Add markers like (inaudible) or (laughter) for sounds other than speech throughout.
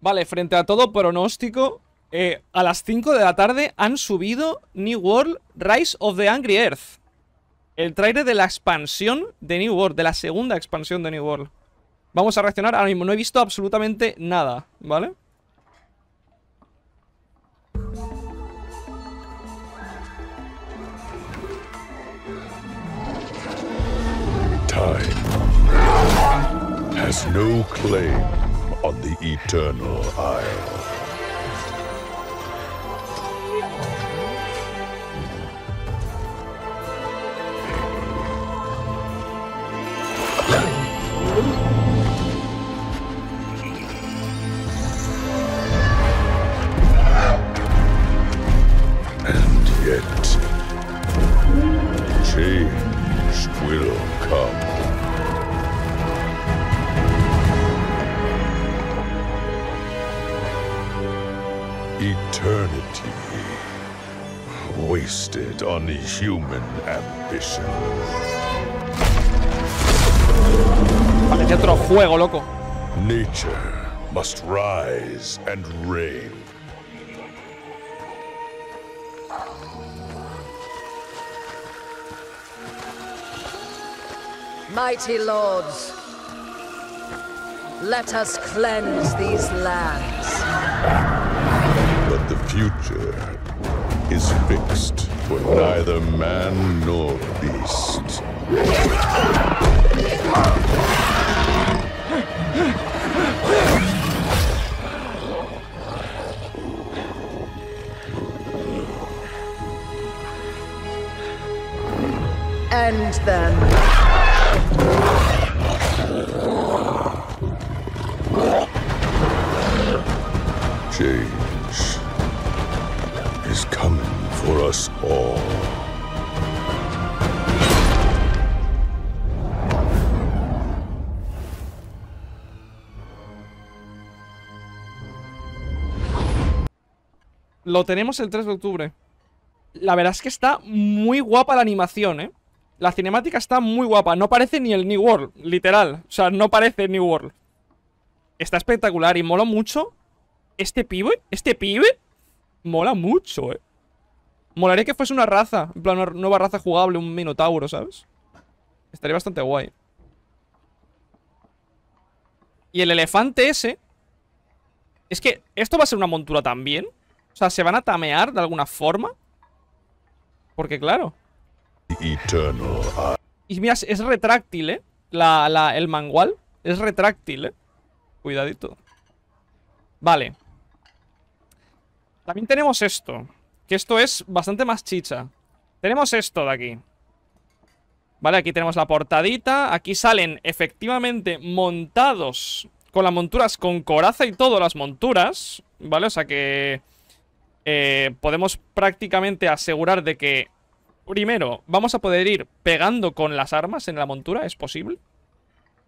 Vale, frente a todo pronóstico, eh, a las 5 de la tarde han subido New World Rise of the Angry Earth. El trailer de la expansión de New World, de la segunda expansión de New World. Vamos a reaccionar ahora mismo. No he visto absolutamente nada, ¿vale? Time has no claim on the Eternal Isle. on his human ambition. Parecía otro juego, loco. Nature must rise and reign. Mighty lords, let us cleanse these lands. But the future is fixed for neither man nor beast. And then... change is coming for us all. Lo tenemos el 3 de octubre. La verdad es que está muy guapa la animación, ¿eh? La cinemática está muy guapa. No parece ni el New World, literal. O sea, no parece New World. Está espectacular y mola mucho. Este pibe, este pibe, mola mucho, eh. Molaría que fuese una raza, en plan, una nueva raza jugable, un minotauro, ¿sabes? Estaría bastante guay. Y el elefante ese... Es que esto va a ser una montura también. O sea, ¿se van a tamear de alguna forma? Porque claro. Y mira, es retráctil, ¿eh? La, la, el mangual es retráctil, ¿eh? Cuidadito. Vale. También tenemos esto. Que esto es bastante más chicha. Tenemos esto de aquí. Vale, aquí tenemos la portadita. Aquí salen efectivamente montados con las monturas, con coraza y todo las monturas. Vale, o sea que... Eh, podemos prácticamente asegurar de que, primero, vamos a poder ir pegando con las armas en la montura, es posible,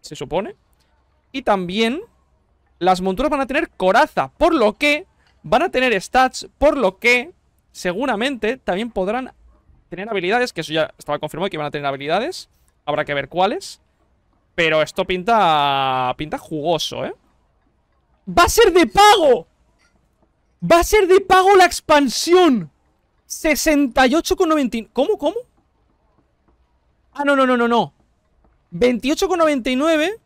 se supone. Y también las monturas van a tener coraza, por lo que van a tener stats, por lo que seguramente también podrán tener habilidades, que eso ya estaba confirmado que van a tener habilidades, habrá que ver cuáles. Pero esto pinta pinta jugoso, ¿eh? ¡Va a ser de pago! Va a ser de pago la expansión. 68,99. ¿Cómo? ¿Cómo? Ah, no, no, no, no, no. 28,99.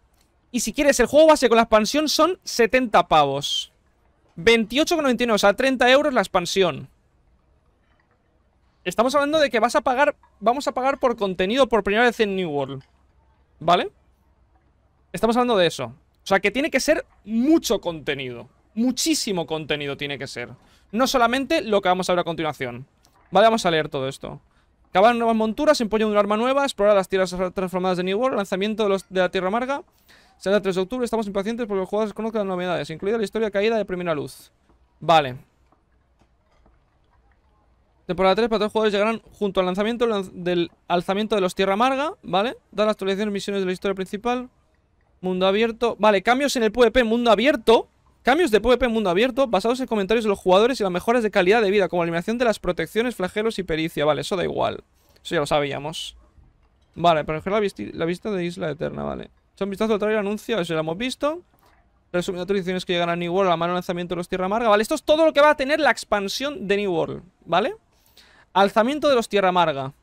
Y si quieres el juego base con la expansión son 70 pavos. 28,99, o sea, 30 euros la expansión. Estamos hablando de que vas a pagar, vamos a pagar por contenido por primera vez en New World. ¿Vale? Estamos hablando de eso. O sea, que tiene que ser mucho contenido. Muchísimo contenido tiene que ser. No solamente lo que vamos a ver a continuación. Vale, vamos a leer todo esto. Cavar nuevas monturas, empuñar un arma nueva, explorar las tierras transformadas de New World, lanzamiento de, los, de la Tierra Amarga. Será el 3 de octubre, estamos impacientes porque los jugadores conozcan las novedades, incluida la historia caída de primera luz. Vale. Temporada 3, para todos los jugadores llegarán junto al lanzamiento del alzamiento de los Tierra Amarga, ¿vale? Dar las actualizaciones misiones de la historia principal. Mundo abierto. Vale, cambios en el PvP, mundo abierto. Cambios de PvP en mundo abierto basados en comentarios de los jugadores y las mejoras de calidad de vida, como eliminación de las protecciones, flagelos y pericia. Vale, eso da igual. Eso ya lo sabíamos. Vale, para la, la vista de Isla Eterna, vale. Son vistazo otra el anuncio, eso ya lo hemos visto. Resumiendo tradiciones que llegan a New World, a la mano lanzamiento de los Tierra Amarga. Vale, esto es todo lo que va a tener la expansión de New World, ¿vale? Alzamiento de los Tierra Amarga.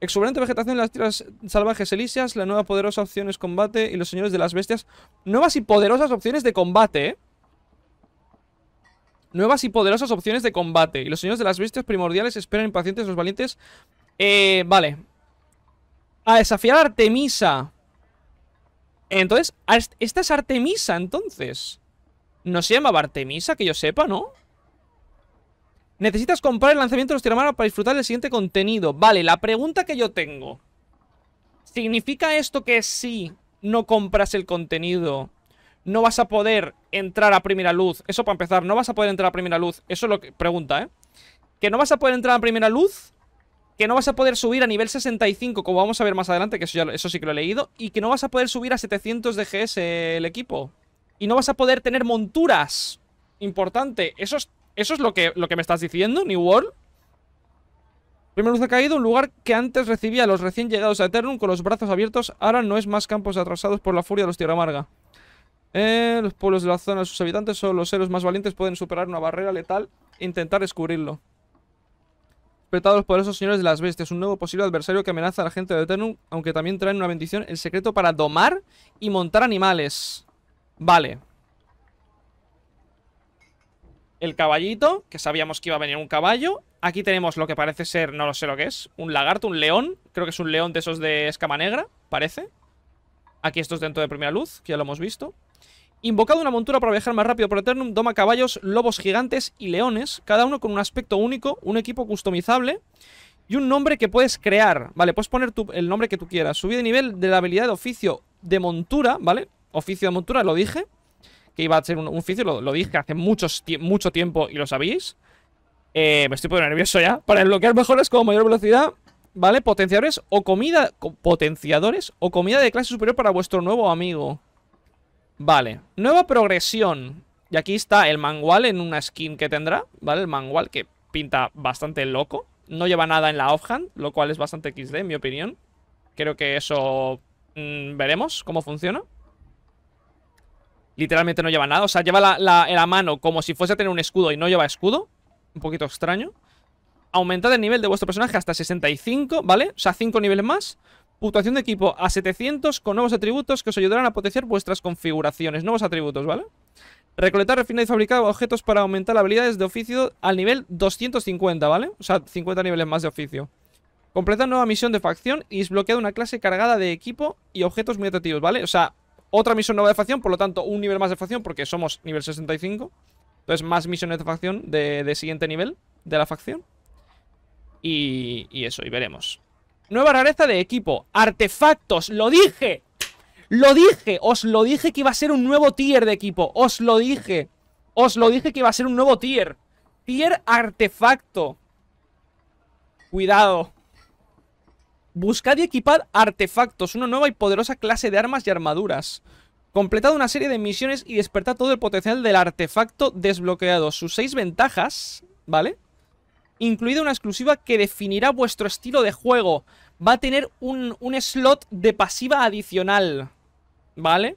Exuberante vegetación en las tierras salvajes elíseas, la nueva poderosa opción es combate y los señores de las bestias. Nuevas y poderosas opciones de combate, ¿eh? nuevas y poderosas opciones de combate. Y los señores de las bestias primordiales esperan impacientes los valientes. Eh, vale. A desafiar a Artemisa. Entonces, esta es Artemisa, entonces. No se llamaba Artemisa, que yo sepa, ¿no? Necesitas comprar el lanzamiento de los tiramaras para disfrutar del siguiente contenido. Vale, la pregunta que yo tengo. ¿Significa esto que si no compras el contenido no vas a poder entrar a primera luz. Eso para empezar, no vas a poder entrar a primera luz. Eso es lo que pregunta, ¿eh? Que no vas a poder entrar a primera luz, que no vas a poder subir a nivel 65, como vamos a ver más adelante, que eso, sí que lo he leído, y que no vas a poder subir a 700 de GS el equipo. Y no vas a poder tener monturas. Importante. Eso es, eso es lo, que, lo que me estás diciendo, New World. Primera luz ha caído, un lugar que antes recibía a los recién llegados a Eternum con los brazos abiertos, ahora no es más campos atrasados por la furia de los Tierra Amarga. Eh, los pueblos de la zona, sus habitantes o los héroes más valientes pueden superar una barrera letal e intentar descubrirlo. Respetados por esos señores de las bestias, un nuevo posible adversario que amenaza a la gente de Eternum, aunque también traen una bendición, el secreto para domar y montar animales. Vale. El caballito, que sabíamos que iba a venir un caballo. Aquí tenemos lo que parece ser, no lo sé lo que es, un lagarto, un león. Creo que es un león de esos de escama negra, parece. Aquí estos dentro de primera luz, que ya lo hemos visto. Invocado una montura para viajar más rápido por Eternum, doma caballos, lobos gigantes y leones, cada uno con un aspecto único, un equipo customizable y un nombre que puedes crear. Vale, puedes poner el nombre que tú quieras. Subir de nivel de la habilidad de oficio de montura, ¿vale? Oficio de montura, lo dije. Que iba a ser un, oficio, lo, dije hace muchos, mucho tiempo y lo sabéis. Eh, me estoy poniendo nervioso ya. Para desbloquear mejores con mayor velocidad, ¿vale? Potenciadores o comida. potenciadores o comida de clase superior para vuestro nuevo amigo. Vale, nueva progresión. Y aquí está el Mangual en una skin que tendrá, ¿vale? El Mangual que pinta bastante loco. No lleva nada en la offhand, lo cual es bastante XD en mi opinión. Creo que eso... Mm, veremos cómo funciona. Literalmente no lleva nada. O sea, lleva la, la mano como si fuese a tener un escudo y no lleva escudo. Un poquito extraño aumentad el nivel de vuestro personaje hasta 65, ¿vale? O sea, 5 niveles más. Puntuación de equipo a 700 con nuevos atributos que os ayudarán a potenciar vuestras configuraciones. Nuevos atributos, ¿vale? Recolectar, refinar y fabricar objetos para aumentar habilidades de oficio al nivel 250, ¿vale? O sea, 50 niveles más de oficio. Completar nueva misión de facción y desbloquear una clase cargada de equipo y objetos muy atractivos, ¿vale? O sea, otra misión nueva de facción, por lo tanto, un nivel más de facción porque somos nivel 65. Entonces, más misiones de facción de, de siguiente nivel de la facción. y eso, y veremos. Nueva rareza de equipo. Artefactos. ¡Lo dije! ¡Lo dije! Os lo dije que iba a ser un nuevo tier de equipo. Os lo dije. Os lo dije que iba a ser un nuevo tier. Tier artefacto. Cuidado. Buscad y equipad artefactos, una nueva y poderosa clase de armas y armaduras. Completad una serie de misiones y despertad todo el potencial del artefacto desbloqueado. Sus seis ventajas, ¿vale? incluida una exclusiva que definirá vuestro estilo de juego. Va a tener un, slot de pasiva adicional, ¿vale?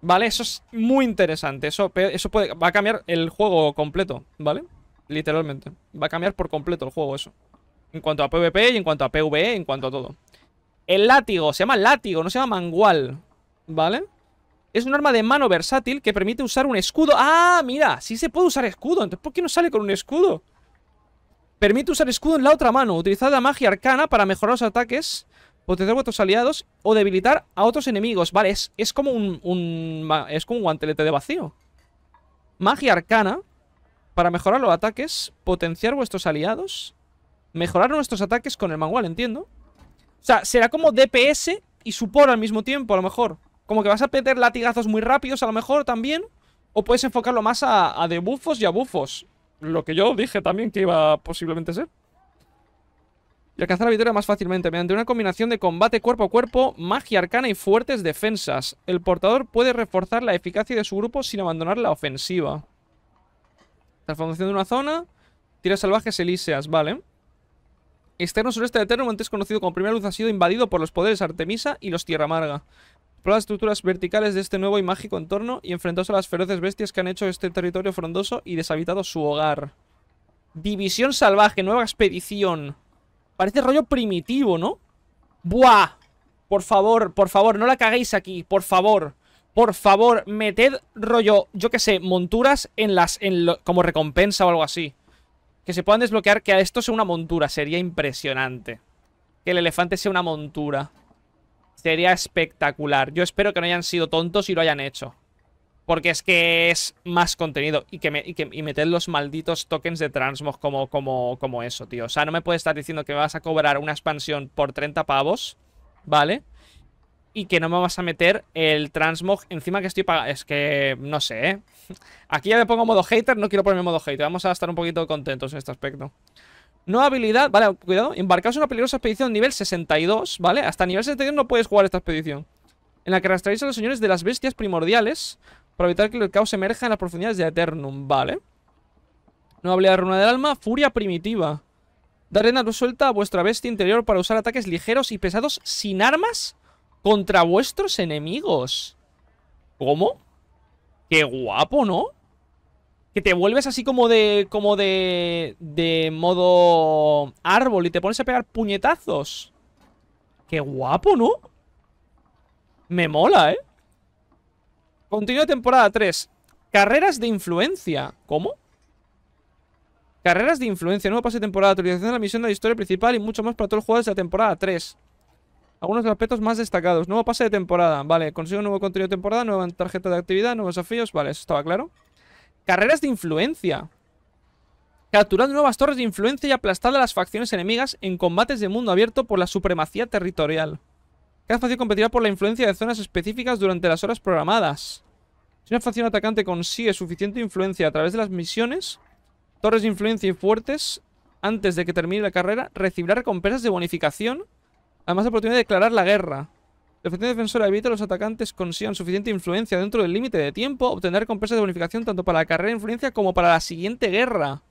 ¿Vale? Eso es muy interesante. Eso, eso puede, va a cambiar el juego completo, ¿vale? Literalmente. Va a cambiar por completo el juego eso. En cuanto a PvP y en cuanto a PvE, en cuanto a todo. El látigo. Se llama látigo, no se llama mangual. ¿Vale? Es un arma de mano versátil que permite usar un escudo. ¡Ah, mira! Sí se puede usar escudo. Entonces, ¿por qué no sale con un escudo? Permite usar escudo en la otra mano. Utilizar la magia arcana para mejorar los ataques, potenciar vuestros aliados o debilitar a otros enemigos. Vale, es, como un, Es como un guantelete de vacío. Magia arcana para mejorar los ataques, potenciar vuestros aliados, mejorar nuestros ataques con el manual, entiendo. O sea, será como DPS y supor al mismo tiempo, a lo mejor. Como que vas a perder latigazos muy rápidos, a lo mejor, también. O puedes enfocarlo más a, a debuffos y a bufos lo que yo dije también que iba posiblemente ser. Y alcanzar la victoria más fácilmente mediante una combinación de combate cuerpo a cuerpo, magia arcana y fuertes defensas. El portador puede reforzar la eficacia de su grupo sin abandonar la ofensiva. Transformación de una zona. Tiras salvajes elíseas, vale. Externo sureste de Eterno, antes conocido como Primera Luz, ha sido invadido por los poderes Artemisa y los Tierra Amarga las estructuras verticales de este nuevo y mágico entorno y enfrentóse a las feroces bestias que han hecho este territorio frondoso y deshabitado su hogar. División salvaje, nueva expedición. Parece rollo primitivo, ¿no? ¡Buah! Por favor, por favor, no la caguéis aquí, por favor. Por favor, meted rollo, yo que sé, monturas en las en como recompensa o algo así. Que se puedan desbloquear, que a esto sea una montura, sería impresionante. Que el elefante sea una montura. Sería espectacular. Yo espero que no hayan sido tontos y lo hayan hecho. Porque es que es más contenido. Y que, meter los malditos tokens de Transmog como, como, como eso, tío. O sea, no me puedes estar diciendo que me vas a cobrar una expansión por 30 pavos. ¿Vale? Y que no me vas a meter el Transmog encima que estoy pagando. Es que no sé, ¿eh? (laughs) Aquí ya me pongo modo hater. No quiero ponerme modo hater. Vamos a estar un poquito contentos en este aspecto. Nueva habilidad, vale, cuidado Embarcaos en una peligrosa expedición nivel 62, ¿vale? Hasta nivel 62 no puedes jugar esta expedición En la que arrastraréis a los señores de las bestias primordiales Para evitar que el caos emerja en las profundidades de Eternum, ¿vale? Nueva habilidad Runa del Alma, Furia Primitiva Da arena suelta a vuestra bestia interior para usar ataques ligeros y pesados sin armas contra vuestros enemigos ¿Cómo? ¡Qué guapo, ¿no? que te vuelves así como de. como de. de modo árbol y te pones a pegar puñetazos. Qué guapo, ¿no? Me mola, ¿eh? Continuo temporada 3. Carreras de influencia. ¿Cómo? Carreras de influencia, nuevo pase de temporada, actualización de la misión de la historia principal y mucho más para todos los jugadores de la temporada 3. Algunos de los aspectos más destacados. Nuevo pase de temporada, vale. Consigo un nuevo contenido de temporada, nueva tarjeta de actividad, nuevos desafíos, vale, eso estaba claro. Carreras de influencia. Capturar nuevas torres de influencia y aplastar a las facciones enemigas en combates de mundo abierto por la supremacía territorial. Cada facción competirá por la influencia de zonas específicas durante las horas programadas. Si una facción atacante consigue suficiente influencia a través de las misiones, torres de influencia y fuertes, antes de que termine la carrera, recibirá recompensas de bonificación, además de oportunidad de declarar la guerra. La defensora evita que los atacantes consigan suficiente influencia dentro del límite de tiempo, obtener recompensas de bonificación tanto para la carrera de influencia como para la siguiente guerra.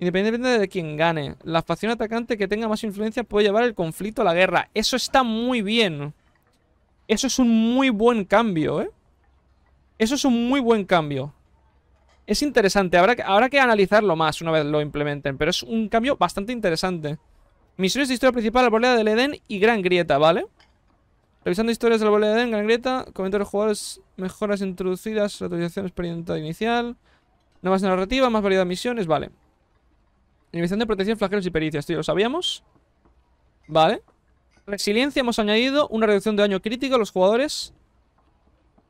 Independientemente de quién gane, la facción atacante que tenga más influencia puede llevar el conflicto a la guerra. Eso está muy bien. Eso es un muy buen cambio, ¿eh? Eso es un muy buen cambio. Es interesante, habrá que, que analizarlo más una vez lo implementen, pero es un cambio bastante interesante. Misiones de historia principal, la Borlea del Edén y Gran Grieta, ¿vale? vale Revisando historias de la de en gran greta, jugadores mejoras introducidas, la actualización experimentada inicial, nuevas narrativa, más variedad de misiones, vale. Inhibición de protección, flagelos y pericias, esto lo sabíamos. Vale. Resiliencia, hemos añadido una reducción de daño crítico a los jugadores.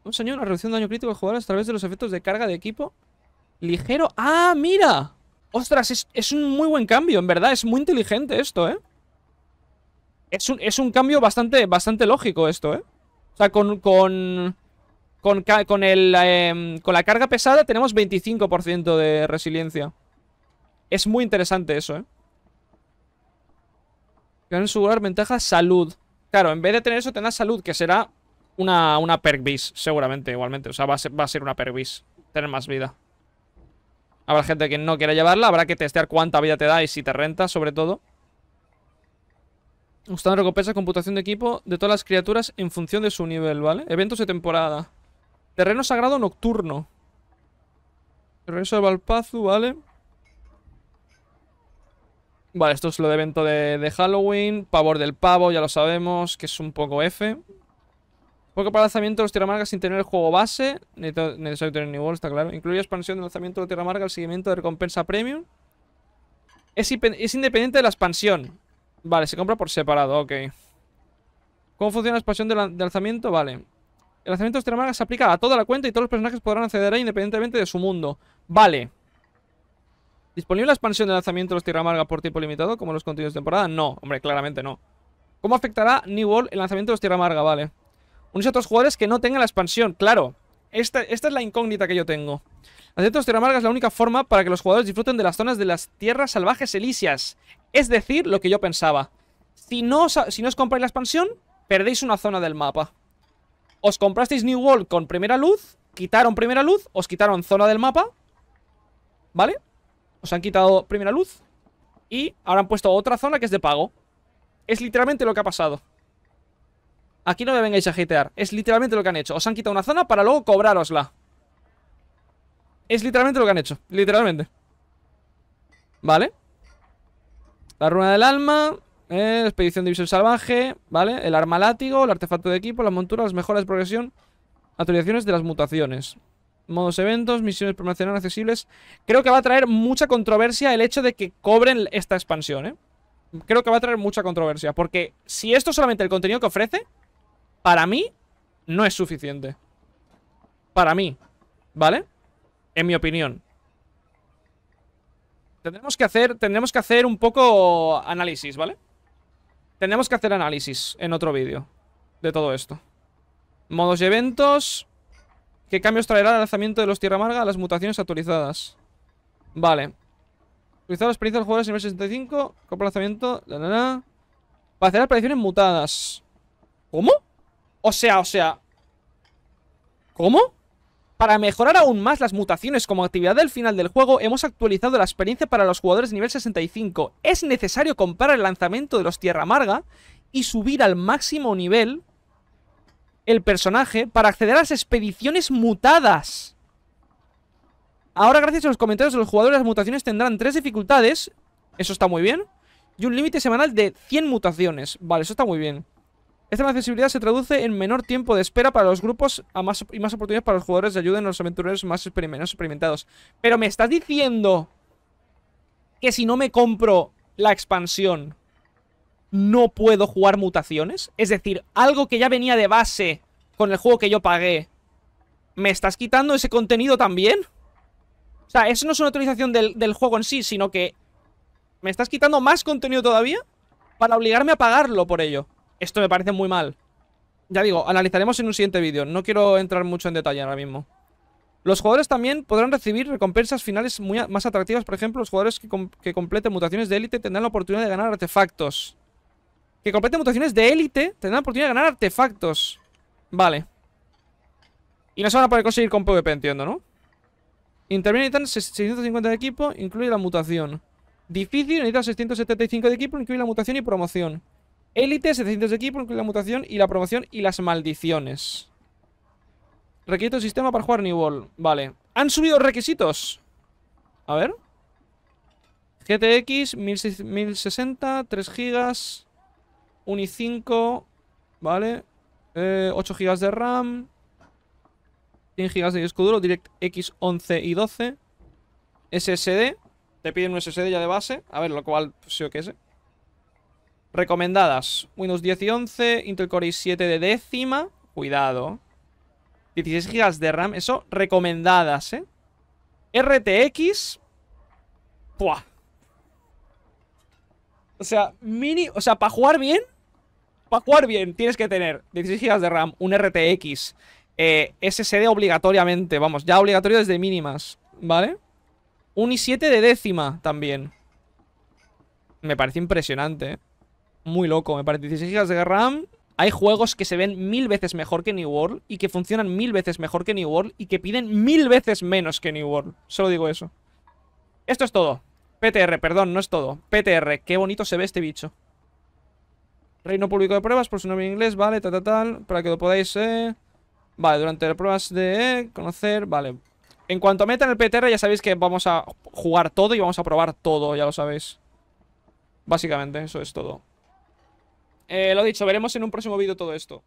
Hemos señor, una reducción de daño crítico a los jugadores a través de los efectos de carga de equipo. Ligero. ¡Ah, mira! Ostras, es un muy buen cambio, en verdad. Es muy inteligente esto, ¿eh? Es un, cambio bastante, bastante lógico esto, ¿eh? O sea, con... Con, con, em, la carga pesada tenemos 25% de resiliencia. Es muy interesante eso, ¿eh? su lugar, ventaja salud. Claro, en vez de tener eso tendrás salud, que será una, una perk bis, seguramente, igualmente. O sea, va a ser, va a ser una perk bis. Tener más vida. Habrá gente que no quiera llevarla, habrá que testear cuánta vida te da y si te renta, sobre todo recompensa recompensa computación de equipo de todas las criaturas en función de su nivel, ¿vale? Eventos de temporada. Terreno sagrado nocturno. Terreno de Valpazu, ¿vale? Vale, esto es lo de evento de, Halloween. Pavor del pavo, ya lo sabemos, que es un poco F. Poco para lanzamiento de los tiramargas sin tener el juego base. Necesito, tener nivel, está claro. Incluye expansión de lanzamiento de tierra tiramargas el seguimiento de recompensa premium. es independiente de la expansión. Vale, se compra por separado, ok. ¿Cómo funciona la expansión de, lanzamiento? Vale. El lanzamiento de amarga este se aplica a toda la cuenta y todos los personajes podrán acceder a independientemente de su mundo. Vale. ¿Disponible la expansión de lanzamiento de los Tierra por tipo limitado, como los contenidos de temporada? No, hombre, claramente no. ¿Cómo afectará New World el lanzamiento de los Tierra Amarga? Vale. Unirse a otros jugadores que no tengan la expansión, claro. Esta, esta es la incógnita que yo tengo centro tierra amarga es la única forma para que los jugadores disfruten de las zonas de las tierras salvajes elíseas. Es decir, lo que yo pensaba. Si no, os, si os compráis la expansión, perdéis una zona del mapa. Os comprasteis New World con primera luz, quitaron primera luz, os quitaron zona del mapa, ¿vale? Os han quitado primera luz y ahora han puesto otra zona que es de pago. Es literalmente lo que ha pasado. Aquí no me vengáis a hatear, es literalmente lo que han hecho. Os han quitado una zona para luego cobrarosla es literalmente lo que han hecho. Literalmente. Vale. La runa del alma. Eh, la expedición de visión salvaje. Vale. El arma látigo. El artefacto de equipo. Las monturas. Las mejoras de progresión. Actualizaciones de las mutaciones. Modos eventos. Misiones promocionales accesibles. Creo que va a traer mucha controversia el hecho de que cobren esta expansión, ¿eh? Creo que va a traer mucha controversia. Porque si esto es solamente el contenido que ofrece. Para mí. No es suficiente. Para mí. ¿Vale? en mi opinión. Tendremos que hacer, tendremos que hacer un poco análisis, ¿vale? Tendremos que hacer análisis en otro vídeo de todo esto. Modos y eventos. ¿Qué cambios traerá el lanzamiento de los Tierra Amarga a las mutaciones actualizadas? Vale. Utilizar la experiencia del jugador en el 65. Copa lanzamiento. La, la, Para hacer apariciones mutadas. ¿Cómo? O sea, o sea. ¿Cómo? Para mejorar aún más las mutaciones como actividad del final del juego, hemos actualizado la experiencia para los jugadores de nivel 65. Es necesario comprar el lanzamiento de los Tierra Amarga y subir al máximo nivel el personaje para acceder a las expediciones mutadas. Ahora, gracias a los comentarios de los jugadores, las mutaciones tendrán tres dificultades. Eso está muy bien. Y un límite semanal de 100 mutaciones. Vale, eso está muy bien. Esta accesibilidad se traduce en menor tiempo de espera para los grupos y más oportunidades para los jugadores de ayuda en los aventureros más experimentados. Pero me estás diciendo que si no me compro la expansión, no puedo jugar mutaciones. Es decir, algo que ya venía de base con el juego que yo pagué. ¿Me estás quitando ese contenido también? O sea, eso no es una autorización del juego en sí, sino que... ¿Me estás quitando más contenido todavía? Para obligarme a pagarlo por ello. Esto me parece muy mal. Ya digo, analizaremos en un siguiente vídeo. No quiero entrar mucho en detalle ahora mismo. Los jugadores también podrán recibir recompensas finales muy más atractivas. Por ejemplo, los jugadores que, completen mutaciones de élite tendrán la oportunidad de ganar artefactos. Que completen mutaciones de élite tendrán la oportunidad de ganar artefactos. Vale. Y no se van a poder conseguir con PvP, entiendo, ¿no? Interviene necesitan 650 de equipo, incluye la mutación. Difícil, necesita 675 de equipo, incluye la mutación y promoción. Élite, 700 de equipo, la mutación y la promoción y las maldiciones. Requisito de sistema para jugar New World. Vale. Han subido requisitos. A ver. GTX, 1060, 3 GB, Uni y 5 ¿vale? 8 eh, GB de RAM, 100 GB de disco duro, DirectX 11 y 12, SSD, te piden un SSD ya de base, a ver, lo cual, sí pues, o qué sé. Recomendadas. Windows 10 11, Intel Core i7 de décima. Cuidado. 16 GB de RAM. Eso, recomendadas, ¿eh? RTX. O sea, mini... O sea, para jugar bien... Para jugar bien tienes que tener 16 GB de RAM, un RTX, eh, SSD obligatoriamente, vamos, ya obligatorio desde mínimas, ¿vale? Un i7 de décima también. Me parece impresionante, ¿eh? muy loco. Me parece 16 GB de RAM. Hay juegos que se ven mil veces mejor que New World y que funcionan mil veces mejor que New World y que piden mil veces menos que New World. Solo digo eso. Esto es todo. PTR, perdón, no es todo. PTR, qué bonito se ve este bicho. Reino público de pruebas por su nombre en inglés, vale, tal, tal, tal. Para que lo podáis, eh. Vale, durante las pruebas de eh, conocer, vale. En cuanto metan el PTR ya sabéis que vamos a jugar todo y vamos a probar todo, ya lo sabéis. Básicamente, eso es todo. Eh, lo dicho, veremos en un próximo vídeo todo esto.